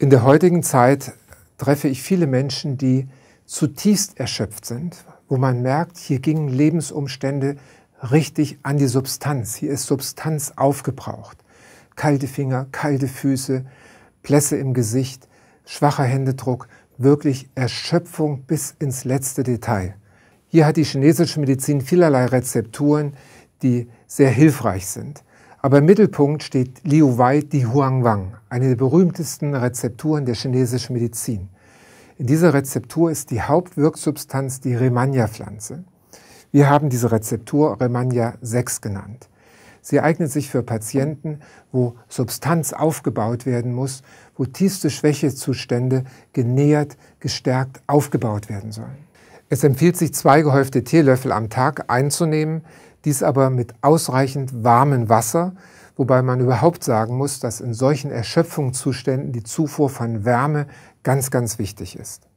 In der heutigen Zeit treffe ich viele Menschen, die zutiefst erschöpft sind, wo man merkt, hier gingen Lebensumstände richtig an die Substanz. Hier ist Substanz aufgebraucht. Kalte Finger, kalte Füße, Plässe im Gesicht, schwacher Händedruck, wirklich Erschöpfung bis ins letzte Detail. Hier hat die chinesische Medizin vielerlei Rezepturen, die sehr hilfreich sind. Aber im Mittelpunkt steht Liu Wei Di Huang Wang, eine der berühmtesten Rezepturen der chinesischen Medizin. In dieser Rezeptur ist die Hauptwirksubstanz die Remania-Pflanze. Wir haben diese Rezeptur Remania 6 genannt. Sie eignet sich für Patienten, wo Substanz aufgebaut werden muss, wo tiefste Schwächezustände genähert, gestärkt aufgebaut werden sollen. Es empfiehlt sich, zwei gehäufte Teelöffel am Tag einzunehmen, dies aber mit ausreichend warmem Wasser, wobei man überhaupt sagen muss, dass in solchen Erschöpfungszuständen die Zufuhr von Wärme ganz, ganz wichtig ist.